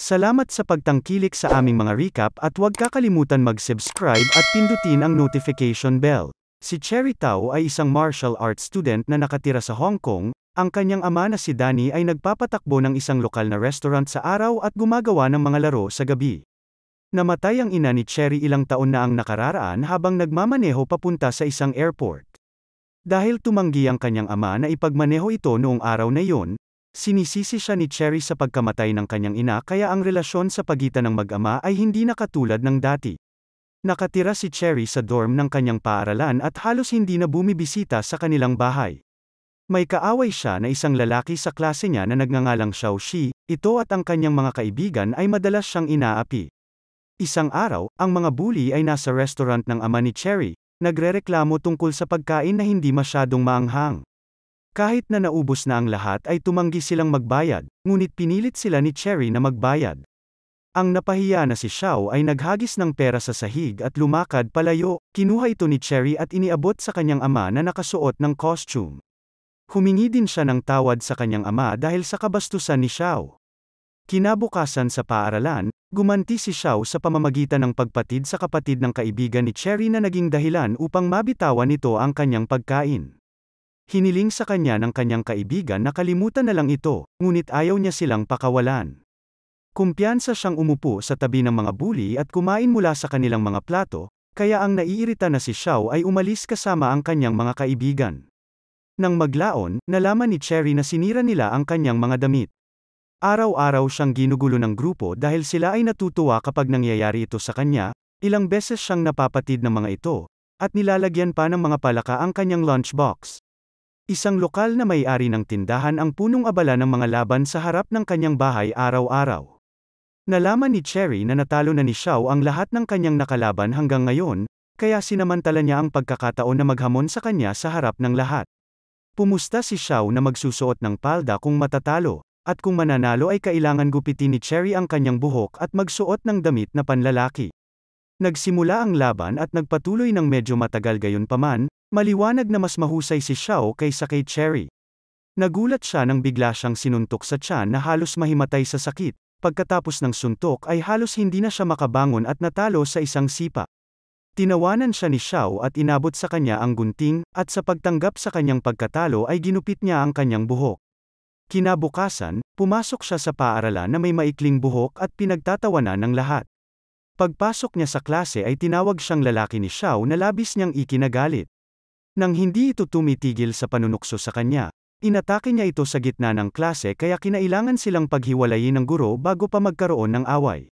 Salamat sa pagtangkilik sa aming mga recap at huwag kakalimutan mag-subscribe at pindutin ang notification bell. Si Cherry Tao ay isang martial arts student na nakatira sa Hong Kong, ang kanyang ama na si Danny ay nagpapatakbo ng isang lokal na restaurant sa araw at gumagawa ng mga laro sa gabi. Namatay ang ina ni Cherry ilang taon na ang nakararaan habang nagmamaneho papunta sa isang airport. Dahil tumanggi ang kanyang ama na ipagmaneho ito noong araw na iyon, Sinisisi siya ni Cherry sa pagkamatay ng kanyang ina kaya ang relasyon sa pagitan ng mag-ama ay hindi na katulad ng dati. Nakatira si Cherry sa dorm ng kanyang paaralan at halos hindi na bumibisita sa kanilang bahay. May kaaway siya na isang lalaki sa klase niya na nagngangalang Xiao Shi, ito at ang kanyang mga kaibigan ay madalas siyang inaapi. Isang araw, ang mga bully ay nasa restaurant ng ama ni Cherry, nagrereklamo tungkol sa pagkain na hindi masyadong maanghang. Kahit na naubos na ang lahat ay tumanggi silang magbayad, ngunit pinilit sila ni Cherry na magbayad. Ang napahiya na si Xiao ay naghagis ng pera sa sahig at lumakad palayo, kinuha ito ni Cherry at iniabot sa kanyang ama na nakasuot ng costume. Humingi din siya ng tawad sa kanyang ama dahil sa kabastusan ni Xiao. Kinabukasan sa paaralan, gumanti si Xiao sa pamamagitan ng pagpatid sa kapatid ng kaibigan ni Cherry na naging dahilan upang mabitawan nito ang kanyang pagkain. Hiniling sa kanya ng kanyang kaibigan na kalimutan na lang ito, ngunit ayaw niya silang pakawalan. Kumpiyansa siyang umupo sa tabi ng mga buli at kumain mula sa kanilang mga plato, kaya ang naiirita na si Xiao ay umalis kasama ang kanyang mga kaibigan. Nang maglaon, nalaman ni Cherry na sinira nila ang kanyang mga damit. Araw-araw siyang ginugulo ng grupo dahil sila ay natutuwa kapag nangyayari ito sa kanya, ilang beses siyang napapatid ng mga ito, at nilalagyan pa ng mga palaka ang kanyang lunchbox. Isang lokal na may-ari ng tindahan ang punong abala ng mga laban sa harap ng kanyang bahay araw-araw. Nalaman ni Cherry na natalo na ni Xiao ang lahat ng kanyang nakalaban hanggang ngayon, kaya sinamantala niya ang pagkakataon na maghamon sa kanya sa harap ng lahat. Pumusta si Xiao na magsusuot ng palda kung matatalo, at kung mananalo ay kailangan gupitin ni Cherry ang kanyang buhok at magsuot ng damit na panlalaki. Nagsimula ang laban at nagpatuloy ng medyo matagal gayon paman, Maliwanag na mas mahusay si Xiao kaysa kay Cherry. Nagulat siya nang bigla siyang sinuntok sa tiyan na halos mahimatay sa sakit, pagkatapos ng suntok ay halos hindi na siya makabangon at natalo sa isang sipa. Tinawanan siya ni Xiao at inabot sa kanya ang gunting, at sa pagtanggap sa kanyang pagkatalo ay ginupit niya ang kanyang buhok. Kinabukasan, pumasok siya sa paaralan na may maikling buhok at pinagtatawanan ng lahat. Pagpasok niya sa klase ay tinawag siyang lalaki ni Xiao na labis niyang ikinagalit. Nang hindi ito tumitigil sa panunukso sa kanya, inatake niya ito sa gitna ng klase kaya kinailangan silang paghiwalayin ng guro bago pa magkaroon ng away.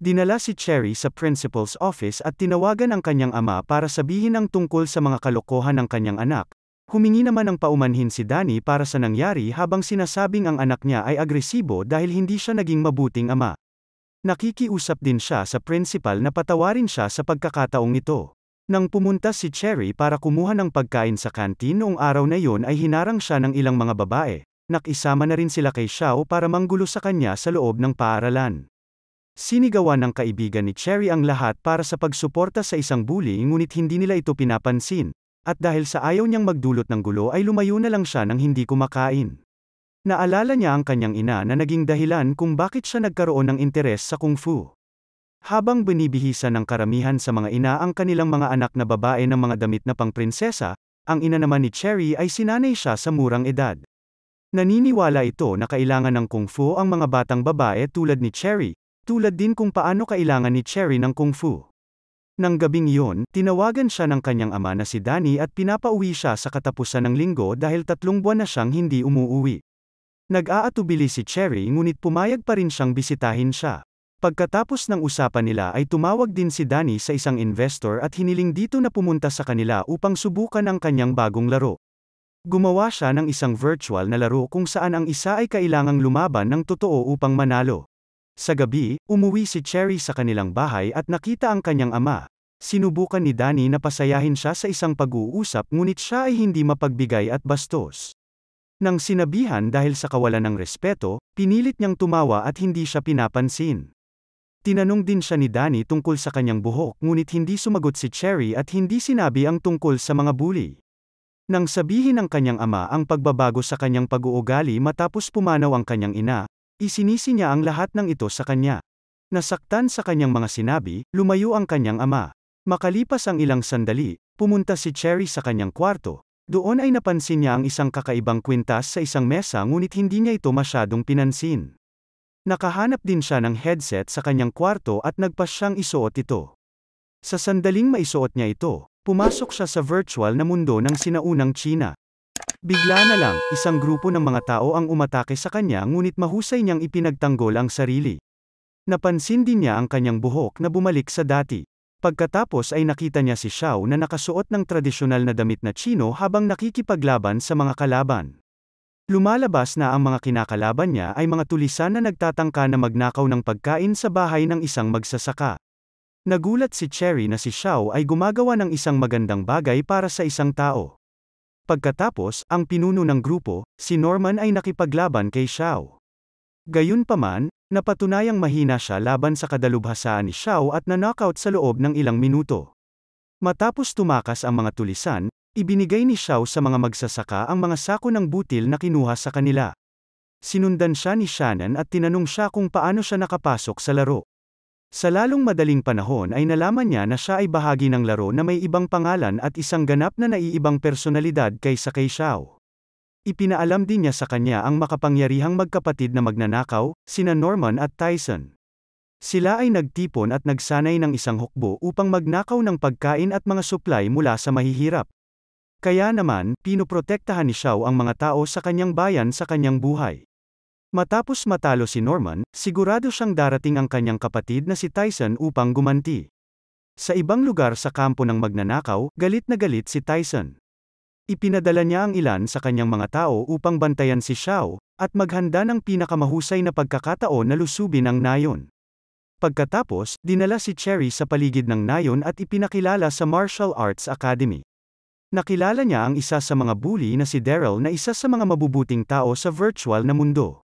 Dinala si Cherry sa principal's office at tinawagan ang kanyang ama para sabihin ang tungkol sa mga kalokohan ng kanyang anak, Humingi naman ng paumanhin si Danny para sa nangyari habang sinasabing ang anak niya ay agresibo dahil hindi siya naging mabuting ama. Nakikiusap din siya sa principal na patawarin siya sa pagkakataong ito. Nang pumunta si Cherry para kumuha ng pagkain sa kantin noong araw na yon ay hinarang siya ng ilang mga babae, nakisama na rin sila kay Xiao para manggulo sa kanya sa loob ng paaralan. Sinigawan ng kaibigan ni Cherry ang lahat para sa pagsuporta sa isang bully ngunit hindi nila ito pinapansin, at dahil sa ayaw niyang magdulot ng gulo ay lumayo na lang siya nang hindi kumakain. Naalala niya ang kanyang ina na naging dahilan kung bakit siya nagkaroon ng interes sa kung fu. Habang binibihisa ng karamihan sa mga ina ang kanilang mga anak na babae ng mga damit na pangprinsesa, ang ina naman ni Cherry ay sinanay siya sa murang edad. Naniniwala ito na kailangan ng kung fu ang mga batang babae tulad ni Cherry, tulad din kung paano kailangan ni Cherry ng kung fu. Nang gabing iyon, tinawagan siya ng kanyang ama na si Danny at pinapauwi siya sa katapusan ng linggo dahil tatlong buwan na siyang hindi umuuwi. Nag-aatubili si Cherry ngunit pumayag pa rin siyang bisitahin siya. Pagkatapos ng usapan nila ay tumawag din si Danny sa isang investor at hiniling dito na pumunta sa kanila upang subukan ang kanyang bagong laro. Gumawa siya ng isang virtual na laro kung saan ang isa ay kailangang lumaban ng totoo upang manalo. Sa gabi, umuwi si Cherry sa kanilang bahay at nakita ang kanyang ama. Sinubukan ni Danny na pasayahin siya sa isang pag-uusap ngunit siya ay hindi mapagbigay at bastos. Nang sinabihan dahil sa kawalan ng respeto, pinilit niyang tumawa at hindi siya pinapansin. Tinanong din siya ni Danny tungkol sa kanyang buhok ngunit hindi sumagot si Cherry at hindi sinabi ang tungkol sa mga bully. Nang sabihin ng kanyang ama ang pagbabago sa kanyang pag-uugali matapos pumanaw ang kanyang ina, isinisi niya ang lahat ng ito sa kanya. Nasaktan sa kanyang mga sinabi, lumayo ang kanyang ama. Makalipas ang ilang sandali, pumunta si Cherry sa kanyang kwarto. Doon ay napansin niya ang isang kakaibang kwintas sa isang mesa ngunit hindi niya ito masyadong pinansin. Nakahanap din siya ng headset sa kanyang kwarto at nagpas siyang isuot ito. Sa sandaling maisuot niya ito, pumasok siya sa virtual na mundo ng sinaunang China. Bigla na lang, isang grupo ng mga tao ang umatake sa kanya ngunit mahusay niyang ipinagtanggol ang sarili. Napansin din niya ang kanyang buhok na bumalik sa dati. Pagkatapos ay nakita niya si Xiao na nakasuot ng tradisyonal na damit na Chino habang nakikipaglaban sa mga kalaban. Lumalabas na ang mga kinakalaban niya ay mga tulisan na nagtatangka na magnakaw ng pagkain sa bahay ng isang magsasaka. Nagulat si Cherry na si Xiao ay gumagawa ng isang magandang bagay para sa isang tao. Pagkatapos, ang pinuno ng grupo, si Norman ay nakipaglaban kay Xiao. Gayunpaman, napatunayang mahina siya laban sa kadalubhasaan ni Xiao at na-knockout sa loob ng ilang minuto. Matapos tumakas ang mga tulisan, Ibinigay ni Xiao sa mga magsasaka ang mga sako ng butil na kinuha sa kanila. Sinundan siya ni Shannon at tinanong siya kung paano siya nakapasok sa laro. Sa lalong madaling panahon ay nalaman niya na siya ay bahagi ng laro na may ibang pangalan at isang ganap na naiibang personalidad kaysa kay Xiao. Ipinaalam din niya sa kanya ang makapangyarihang magkapatid na magnanakaw, sina Norman at Tyson. Sila ay nagtipon at nagsanay ng isang hukbo upang magnakaw ng pagkain at mga supply mula sa mahihirap. Kaya naman, pinoprotektahan ni Shaw ang mga tao sa kanyang bayan sa kanyang buhay. Matapos matalo si Norman, sigurado siyang darating ang kanyang kapatid na si Tyson upang gumanti. Sa ibang lugar sa kampo ng magnanakaw, galit na galit si Tyson. Ipinadala niya ang ilan sa kanyang mga tao upang bantayan si Shaw, at maghanda ng pinakamahusay na pagkakataon na lusubin ang nayon. Pagkatapos, dinala si Cherry sa paligid ng nayon at ipinakilala sa Martial Arts Academy. Nakilala niya ang isa sa mga bully na si Daryl na isa sa mga mabubuting tao sa virtual na mundo.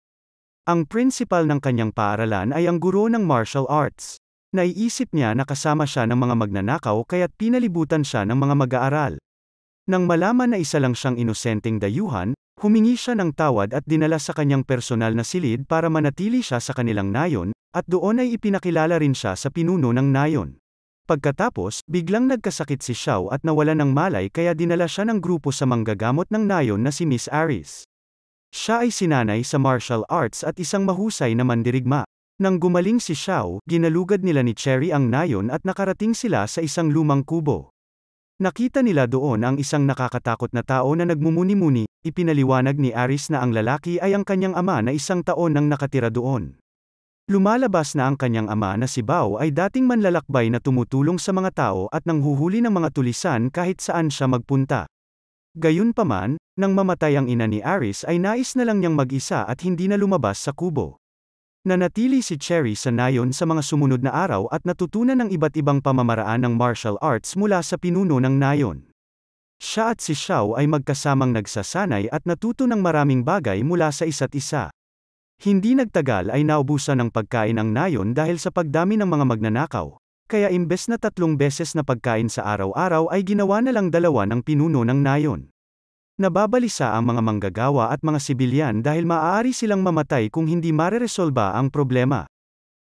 Ang principal ng kanyang paaralan ay ang guro ng martial arts. Naiisip niya na kasama siya ng mga magnanakaw kaya't pinalibutan siya ng mga mag-aaral. Nang malaman na isa lang siyang inosenteng dayuhan, humingi siya ng tawad at dinala sa kanyang personal na silid para manatili siya sa kanilang nayon, at doon ay ipinakilala rin siya sa pinuno ng nayon. Pagkatapos, biglang nagkasakit si Xiao at nawala ng malay kaya dinala siya ng grupo sa manggagamot ng nayon na si Miss Aris. Siya ay sinanay sa martial arts at isang mahusay na mandirigma. Nang gumaling si Xiao, ginalugad nila ni Cherry ang nayon at nakarating sila sa isang lumang kubo. Nakita nila doon ang isang nakakatakot na tao na nagmumuni-muni, ipinaliwanag ni Aris na ang lalaki ay ang kanyang ama na isang taon nang nakatira doon. Lumalabas na ang kanyang ama na si Bao ay dating manlalakbay na tumutulong sa mga tao at nanghuhuli ng mga tulisan kahit saan siya magpunta. Gayunpaman, nang mamatay ang ina ni Aris ay nais na lang niyang mag-isa at hindi na lumabas sa kubo. Nanatili si Cherry sa nayon sa mga sumunod na araw at natutunan ng iba't ibang pamamaraan ng martial arts mula sa pinuno ng nayon. Siya at si Xiao ay magkasamang nagsasanay at natuto ng maraming bagay mula sa isa't isa. Hindi nagtagal ay naubusan ng pagkain ang nayon dahil sa pagdami ng mga magnanakaw. Kaya imbes na tatlong beses na pagkain sa araw-araw ay ginawa na lang dalawa ng pinuno ng nayon. Nababalisa ang mga manggagawa at mga sibilyan dahil maaari silang mamatay kung hindi mareresolba ang problema.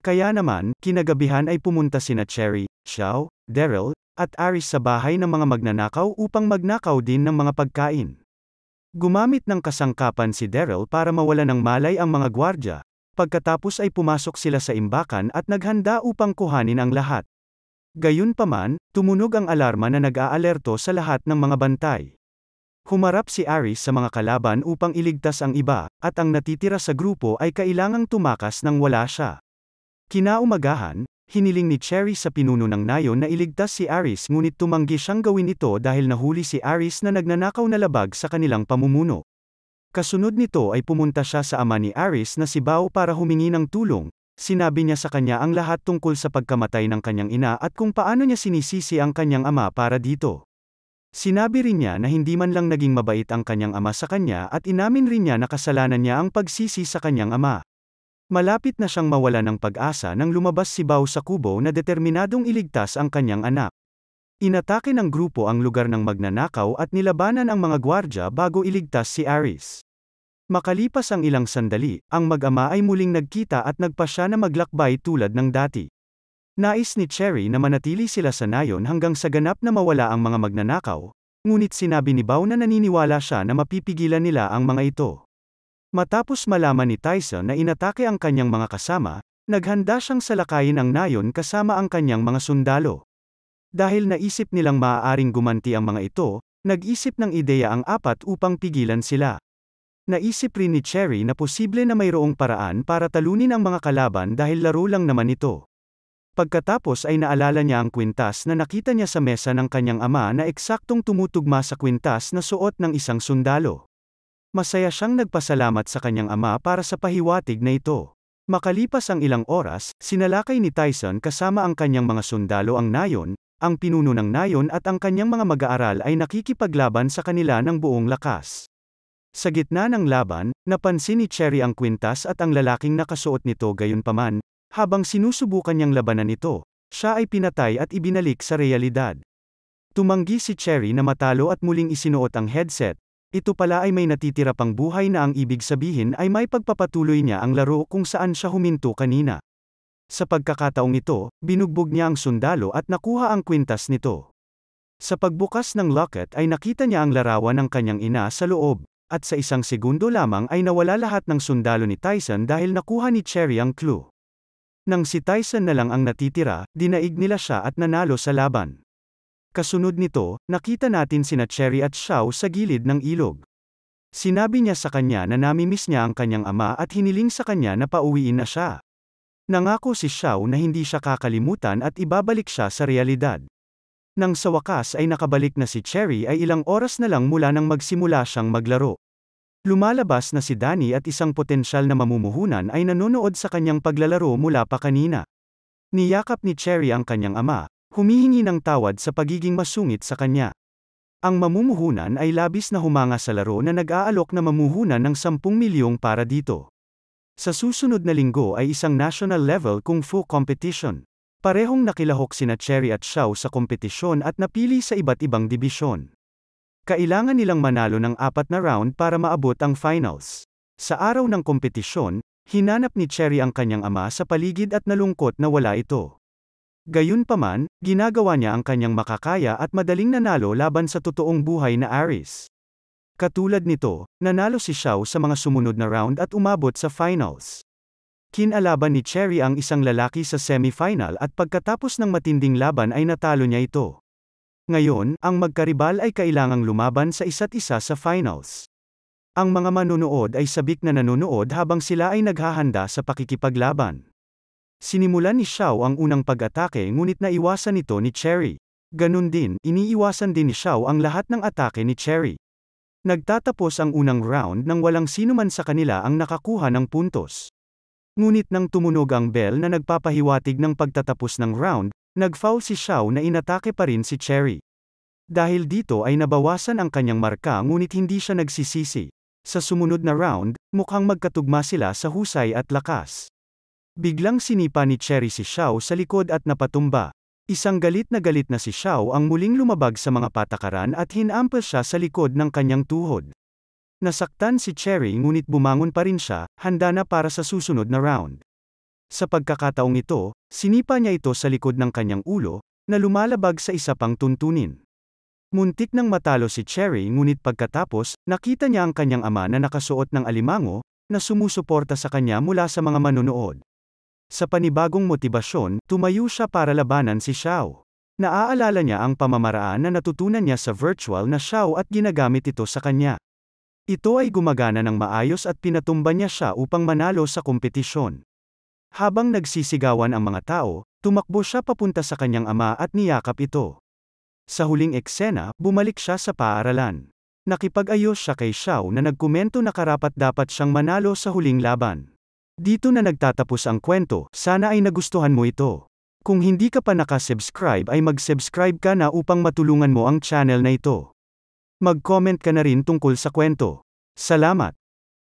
Kaya naman, kinagabihan ay pumunta sina Cherry, Xiao, Daryl, at Aris sa bahay ng mga magnanakaw upang magnakaw din ng mga pagkain. Gumamit ng kasangkapan si Daryl para mawala ng malay ang mga gwardya, pagkatapos ay pumasok sila sa imbakan at naghanda upang kuhanin ang lahat. Gayunpaman, tumunog ang alarma na nag-aalerto sa lahat ng mga bantay. Humarap si Aris sa mga kalaban upang iligtas ang iba, at ang natitira sa grupo ay kailangang tumakas nang wala siya. Kinaumagahan, hiniling ni Cherry sa pinuno ng Nayon na iligtas si Aris ngunit tumanggi siyang gawin ito dahil nahuli si Aris na nagnanakaw na labag sa kanilang pamumuno. Kasunod nito ay pumunta siya sa ama ni Aris na si Bao para humingi ng tulong, sinabi niya sa kanya ang lahat tungkol sa pagkamatay ng kanyang ina at kung paano niya sinisisi ang kanyang ama para dito. Sinabi rin niya na hindi man lang naging mabait ang kanyang ama sa kanya at inamin rin niya na kasalanan niya ang pagsisi sa kanyang ama. Malapit na siyang mawala ng pag-asa nang lumabas si Bao sa kubo na determinadong iligtas ang kanyang anak. Inatake ng grupo ang lugar ng magnanakaw at nilabanan ang mga gwardya bago iligtas si Aris. Makalipas ang ilang sandali, ang mag-ama ay muling nagkita at nagpa siya na maglakbay tulad ng dati. Nais ni Cherry na manatili sila sa nayon hanggang sa ganap na mawala ang mga magnanakaw, ngunit sinabi ni Bao na naniniwala siya na mapipigilan nila ang mga ito. Matapos malaman ni Tyson na inatake ang kanyang mga kasama, naghanda siyang salakayin ang nayon kasama ang kanyang mga sundalo. Dahil naisip nilang maaaring gumanti ang mga ito, nag-isip ng ideya ang apat upang pigilan sila. Naisip rin ni Cherry na posible na mayroong paraan para talunin ang mga kalaban dahil laro lang naman ito. Pagkatapos ay naalala niya ang kwintas na nakita niya sa mesa ng kanyang ama na eksaktong tumutugma sa kwintas na suot ng isang sundalo. Masaya siyang nagpasalamat sa kanyang ama para sa pahiwatig na ito. Makalipas ang ilang oras, sinalakay ni Tyson kasama ang kanyang mga sundalo ang nayon, ang pinuno ng nayon at ang kanyang mga mag-aaral ay nakikipaglaban sa kanila ng buong lakas. Sa gitna ng laban, napansin ni Cherry ang kwintas at ang lalaking nakasuot nito gayunpaman, habang sinusubukan niyang labanan ito, siya ay pinatay at ibinalik sa realidad. Tumanggi si Cherry na matalo at muling isinuot ang headset, ito pala ay may natitira pang buhay na ang ibig sabihin ay may pagpapatuloy niya ang laro kung saan siya huminto kanina. Sa pagkakataong ito, binugbog niya ang sundalo at nakuha ang kwintas nito. Sa pagbukas ng locket ay nakita niya ang larawan ng kanyang ina sa loob, at sa isang segundo lamang ay nawala lahat ng sundalo ni Tyson dahil nakuha ni Cherry ang clue. Nang si Tyson na lang ang natitira, dinaig nila siya at nanalo sa laban. Kasunod nito, nakita natin sina Cherry at Xiao sa gilid ng ilog. Sinabi niya sa kanya na namimiss niya ang kanyang ama at hiniling sa kanya na pauwiin na siya. Nangako si Xiao na hindi siya kakalimutan at ibabalik siya sa realidad. Nang sa wakas ay nakabalik na si Cherry ay ilang oras na lang mula nang magsimula siyang maglaro. Lumalabas na si Danny at isang potensyal na mamumuhunan ay nanonood sa kanyang paglalaro mula pa kanina. Niyakap ni Cherry ang kanyang ama, humihingi ng tawad sa pagiging masungit sa kanya. Ang mamumuhunan ay labis na humanga sa laro na nag-aalok na mamuhunan ng 10 milyong para dito. Sa susunod na linggo ay isang national level kung fu competition. Parehong nakilahok sina Cherry at Shaw sa kompetisyon at napili sa iba't ibang dibisyon. Kailangan nilang manalo ng apat na round para maabot ang finals. Sa araw ng kompetisyon, hinanap ni Cherry ang kanyang ama sa paligid at nalungkot na wala ito. Gayunpaman, ginagawa niya ang kanyang makakaya at madaling nanalo laban sa totoong buhay na Aris. Katulad nito, nanalo si Xiao sa mga sumunod na round at umabot sa finals. Kinalaban ni Cherry ang isang lalaki sa semifinal at pagkatapos ng matinding laban ay natalo niya ito. Ngayon, ang magkaribal ay kailangang lumaban sa isa't isa sa finals. Ang mga manonood ay sabik na nanonood habang sila ay naghahanda sa pakikipaglaban. Sinimulan ni Xiao ang unang pag-atake ngunit naiwasan ito ni Cherry. Ganun din, iniiwasan din ni Xiao ang lahat ng atake ni Cherry. Nagtatapos ang unang round nang walang sinuman sa kanila ang nakakuha ng puntos. Ngunit nang tumunog ang bell na nagpapahiwatig ng pagtatapos ng round, nag-foul si Xiao na inatake pa rin si Cherry. Dahil dito ay nabawasan ang kanyang marka ngunit hindi siya nagsisisi. Sa sumunod na round, mukhang magkatugma sila sa husay at lakas. Biglang sinipa ni Cherry si Xiao sa likod at napatumba. Isang galit na galit na si Xiao ang muling lumabag sa mga patakaran at hinampas siya sa likod ng kanyang tuhod. Nasaktan si Cherry ngunit bumangon pa rin siya, handa na para sa susunod na round. Sa pagkakataong ito, sinipa niya ito sa likod ng kanyang ulo, na lumalabag sa isa pang tuntunin. Muntik nang matalo si Cherry ngunit pagkatapos, nakita niya ang kanyang ama na nakasuot ng alimango, na sumusuporta sa kanya mula sa mga manonood. Sa panibagong motibasyon, tumayo siya para labanan si Xiao. Naaalala niya ang pamamaraan na natutunan niya sa virtual na Xiao at ginagamit ito sa kanya. Ito ay gumagana ng maayos at pinatumba niya siya upang manalo sa kompetisyon. Habang nagsisigawan ang mga tao, tumakbo siya papunta sa kanyang ama at niyakap ito. Sa huling eksena, bumalik siya sa paaralan. Nakipag-ayos siya kay Xiao na nagkomento na karapat dapat siyang manalo sa huling laban. Dito na nagtatapos ang kwento, sana ay nagustuhan mo ito. Kung hindi ka pa nakasubscribe ay mag-subscribe ka na upang matulungan mo ang channel na ito. Mag-comment ka na rin tungkol sa kwento. Salamat!